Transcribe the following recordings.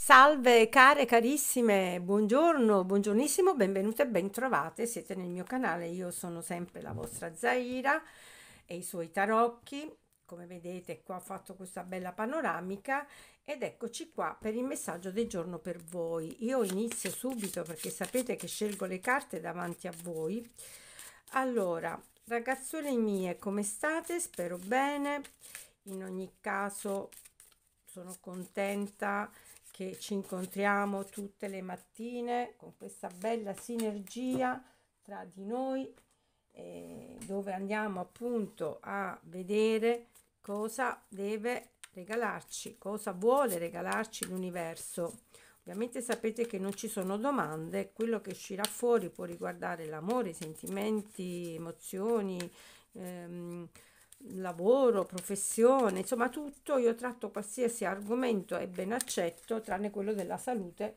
Salve care carissime, buongiorno, buongiornissimo, benvenute e bentrovate, siete nel mio canale, io sono sempre la vostra Zaira e i suoi tarocchi, come vedete qua ho fatto questa bella panoramica ed eccoci qua per il messaggio del giorno per voi. Io inizio subito perché sapete che scelgo le carte davanti a voi. Allora, ragazzole mie, come state? Spero bene, in ogni caso sono contenta che ci incontriamo tutte le mattine con questa bella sinergia tra di noi eh, dove andiamo appunto a vedere cosa deve regalarci, cosa vuole regalarci l'universo. Ovviamente sapete che non ci sono domande, quello che uscirà fuori può riguardare l'amore, i sentimenti, emozioni, ehm, lavoro, professione, insomma tutto, io tratto qualsiasi argomento e ben accetto, tranne quello della salute,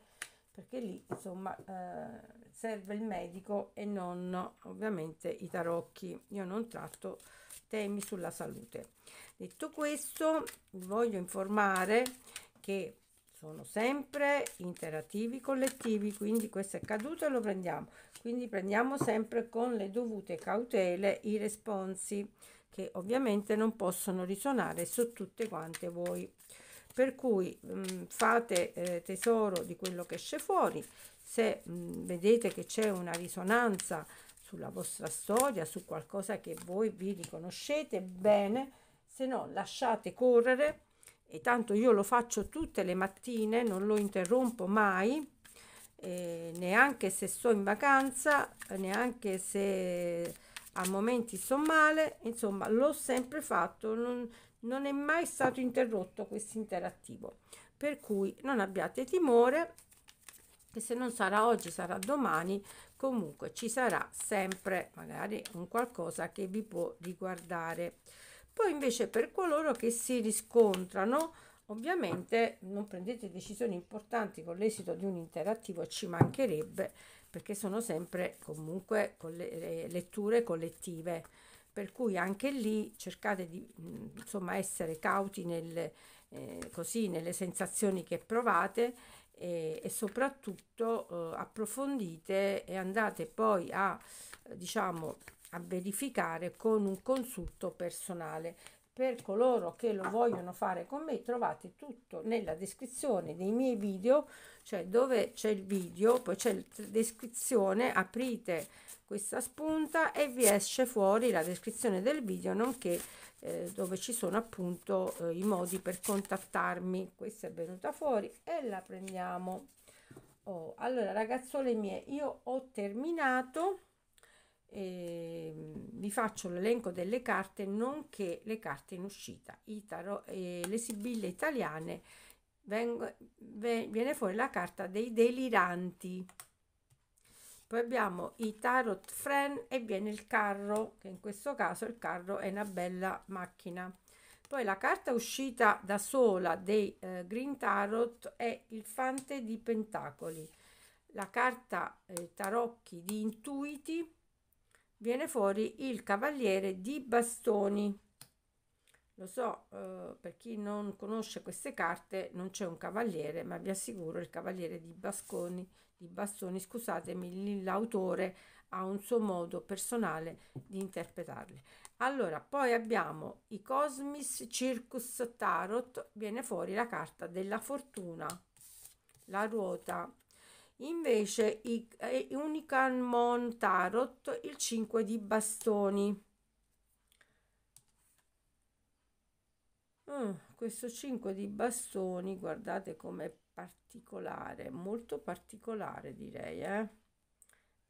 perché lì insomma eh, serve il medico e non ovviamente i tarocchi, io non tratto temi sulla salute. Detto questo, vi voglio informare che sono sempre interattivi collettivi, quindi questo è caduto e lo prendiamo. Quindi prendiamo sempre con le dovute cautele i responsi che ovviamente non possono risuonare su tutte quante voi. Per cui mh, mm, fate eh, tesoro di quello che esce fuori, se mh, mm, vedete che c'è una risonanza sulla vostra storia, su qualcosa che voi vi riconoscete bene, se no lasciate correre e tanto io lo faccio tutte le mattine, non lo interrompo mai eh, neanche se sto in vacanza, neanche se a momenti sto male, insomma l'ho sempre fatto, non, non è mai stato interrotto questo interattivo. Per cui non abbiate timore che se non sarà oggi sarà domani, comunque ci sarà sempre magari un qualcosa che vi può riguardare. Poi invece per coloro che si riscontrano Ovviamente non prendete decisioni importanti con l'esito di un interattivo, ci mancherebbe, perché sono sempre comunque con le letture collettive. Per cui anche lì cercate di insomma, essere cauti nel, eh, così, nelle sensazioni che provate e, e soprattutto eh, approfondite e andate poi a, diciamo, a verificare con un consulto personale per coloro che lo vogliono fare con me trovate tutto nella descrizione dei miei video, cioè dove c'è il video, poi c'è la descrizione, aprite questa spunta e vi esce fuori la descrizione del video, nonché eh, dove ci sono appunto eh, i modi per contattarmi. Questa è venuta fuori e la prendiamo. Oh, allora ragazzole mie, io ho terminato. E vi faccio l'elenco delle carte, nonché le carte in uscita. Itaro, eh, le sibille italiane, vengo, viene fuori la carta dei deliranti. Poi abbiamo i tarot friend e viene il carro, che in questo caso il carro è una bella macchina. Poi la carta uscita da sola dei eh, Green Tarot è il Fante di Pentacoli. La carta eh, Tarocchi di Intuiti viene fuori il cavaliere di bastoni. Lo so, eh, per chi non conosce queste carte, non c'è un cavaliere, ma vi assicuro il cavaliere di, Basconi, di bastoni, scusatemi, l'autore ha un suo modo personale di interpretarle. Allora, poi abbiamo i Cosmis Circus Tarot, viene fuori la carta della fortuna, la ruota invece i, eh, Unicorn Tarot il 5 di bastoni. Mm, questo 5 di bastoni, guardate com'è particolare, molto particolare direi, eh?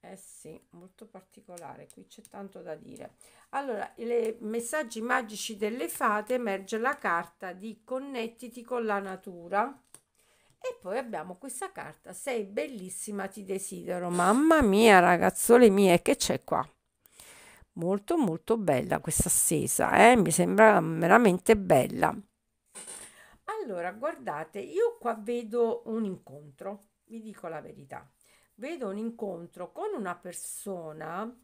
Eh sì, molto particolare, qui c'è tanto da dire. Allora, i messaggi magici delle fate emerge la carta di connettiti con la natura e poi abbiamo questa carta, sei bellissima, ti desidero. Mamma mia, ragazzole mie, che c'è qua? Molto molto bella questa stesa, eh? mi sembra veramente bella. Allora, guardate, io qua vedo un incontro, vi dico la verità. Vedo un incontro con una persona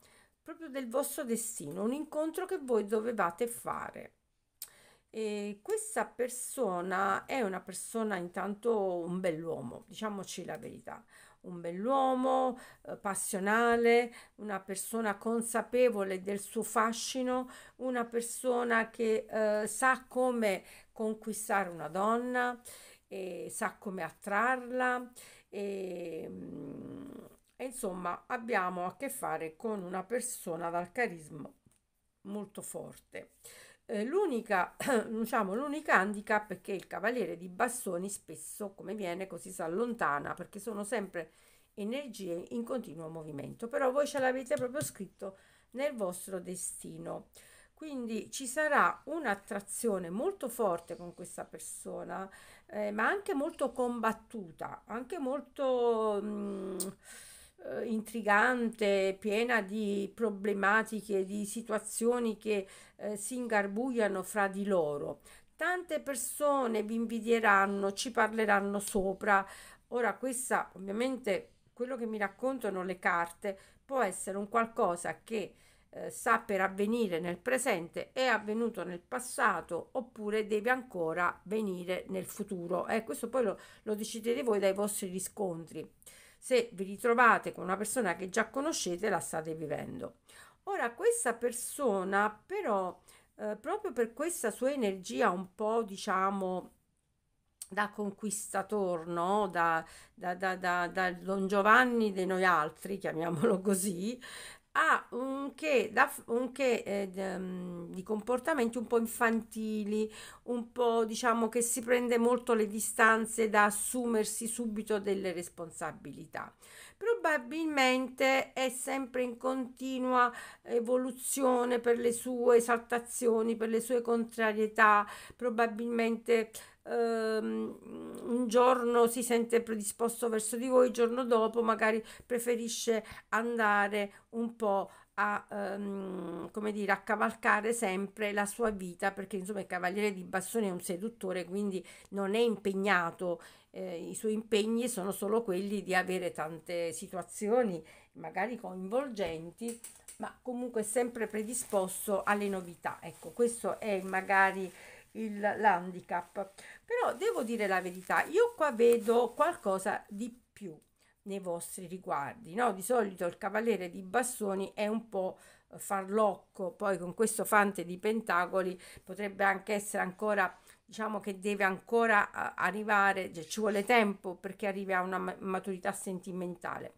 proprio del vostro destino, un incontro che voi dovevate fare e questa persona è una persona intanto un bell'uomo, diciamoci la verità, un bell'uomo, eh, passionale, una persona consapevole del suo fascino, una persona che eh, sa come conquistare una donna, eh, sa come attrarla e, mm, e insomma abbiamo a che fare con una persona dal carisma molto forte. Eh, l'unica, diciamo, l'unica handicap è che il cavaliere di bastoni spesso, come viene, così si allontana perché sono sempre energie in continuo movimento. Però voi ce l'avete proprio scritto nel vostro destino. Quindi ci sarà un'attrazione molto forte con questa persona, eh, ma anche molto combattuta, anche molto... Mh, mm, eh, intrigante, piena di problematiche, di situazioni che eh, si ingarbugliano fra di loro. Tante persone vi invidieranno, ci parleranno sopra. Ora questa ovviamente quello che mi raccontano le carte può essere un qualcosa che eh, sta per avvenire nel presente, è avvenuto nel passato oppure deve ancora venire nel futuro. Eh, questo poi lo, lo decidete voi dai vostri riscontri se vi ritrovate con una persona che già conoscete la state vivendo. Ora, questa persona però, eh, proprio per questa sua energia un po', diciamo, da conquistator, no? da, da, da, da, Don Giovanni di noi altri, chiamiamolo così, ha un che, da, un che eh, mm, di comportamenti un po' infantili, un po' diciamo che si prende molto le distanze da assumersi subito delle responsabilità. Probabilmente è sempre in continua evoluzione per le sue esaltazioni, per le sue contrarietà, probabilmente ehm, un giorno si sente predisposto verso di voi, il giorno dopo magari preferisce andare un po' a, um, come dire, a cavalcare sempre la sua vita, perché insomma il cavaliere di bastone è un seduttore, quindi non è impegnato, eh, i suoi impegni sono solo quelli di avere tante situazioni magari coinvolgenti, ma comunque sempre predisposto alle novità. Ecco, questo è magari il, l'handicap. Però devo dire la verità, io qua vedo qualcosa di più nei vostri riguardi, no? Di solito il cavaliere di bastoni è un po' eh, farlocco, poi con questo fante di pentacoli potrebbe anche essere ancora diciamo che deve ancora arrivare, cioè ci vuole tempo perché arrivi a una maturità sentimentale.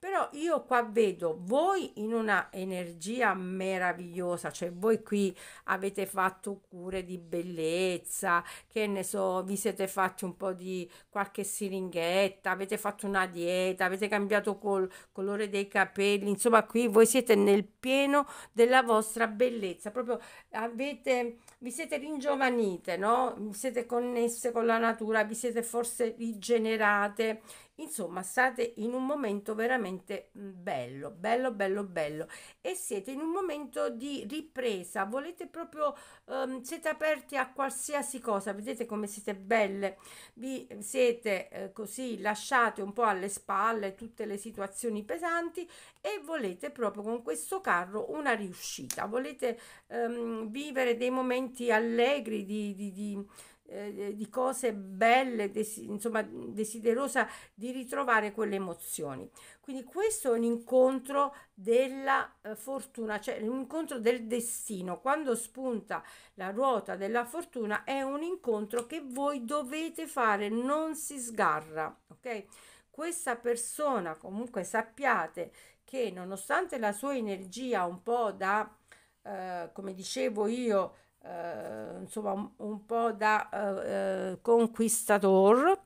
Però io qua vedo voi in una energia meravigliosa, cioè voi qui avete fatto cure di bellezza, che ne so, vi siete fatti un po' di qualche siringhetta, avete fatto una dieta, avete cambiato col colore dei capelli, insomma qui voi siete nel pieno della vostra bellezza, proprio avete, vi siete ringiovanite, no? Siete connesse con la natura, vi siete forse rigenerate Insomma, state in un momento veramente bello, bello, bello, bello e siete in un momento di ripresa, volete proprio, um, siete aperti a qualsiasi cosa, vedete come siete belle, vi siete eh, così lasciate un po' alle spalle tutte le situazioni pesanti e volete proprio con questo carro una riuscita, volete um, vivere dei momenti allegri di, di, di eh, di cose belle, desi- insomma desiderosa di ritrovare quelle emozioni. Quindi questo è un incontro della eh, fortuna, cioè un incontro del destino. Quando spunta la ruota della fortuna è un incontro che voi dovete fare, non si sgarra, ok? Questa persona comunque sappiate che nonostante la sua energia un po' da, eh, come dicevo io, eh, insomma un, po' da eh, eh conquistador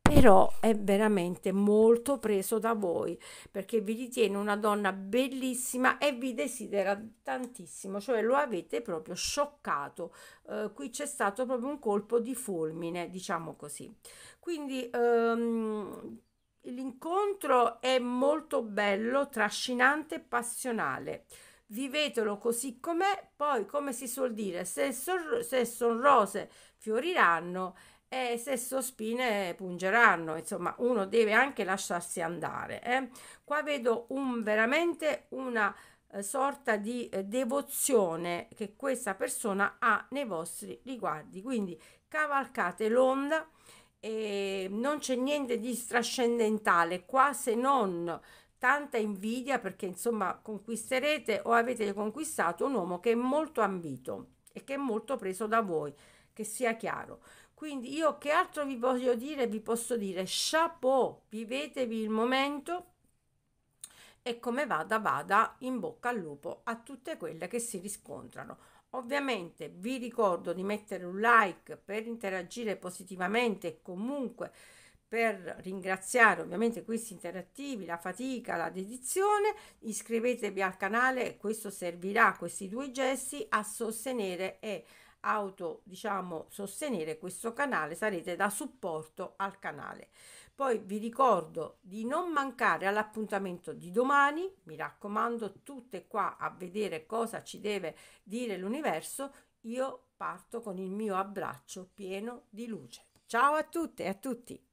però è veramente molto preso da voi perché vi ritiene una donna bellissima e vi desidera tantissimo, cioè lo avete proprio scioccato. Eh, qui c'è stato proprio un colpo di fulmine, diciamo così. Quindi ehm, l'incontro è molto bello, trascinante e passionale vivetelo così com'è, poi come si suol dire, se, sor- se son rose fioriranno e se sono spine pungeranno, insomma uno deve anche lasciarsi andare. Eh. Qua vedo un, veramente una eh, sorta di eh, devozione che questa persona ha nei vostri riguardi, quindi cavalcate l'onda e non c'è niente di strascendentale qua se non tanta invidia perché insomma conquisterete o avete conquistato un uomo che è molto ambito e che è molto preso da voi, che sia chiaro. Quindi io che altro vi voglio dire? Vi posso dire chapeau, vivetevi il momento e come vada vada in bocca al lupo a tutte quelle che si riscontrano. Ovviamente vi ricordo di mettere un like per interagire positivamente e comunque per ringraziare ovviamente questi interattivi, la fatica, la dedizione, iscrivetevi al canale, questo servirà, questi due gesti, a sostenere e auto, diciamo, sostenere questo canale, sarete da supporto al canale. Poi vi ricordo di non mancare all'appuntamento di domani, mi raccomando, tutte qua a vedere cosa ci deve dire l'universo, io parto con il mio abbraccio pieno di luce. Ciao a tutte e a tutti!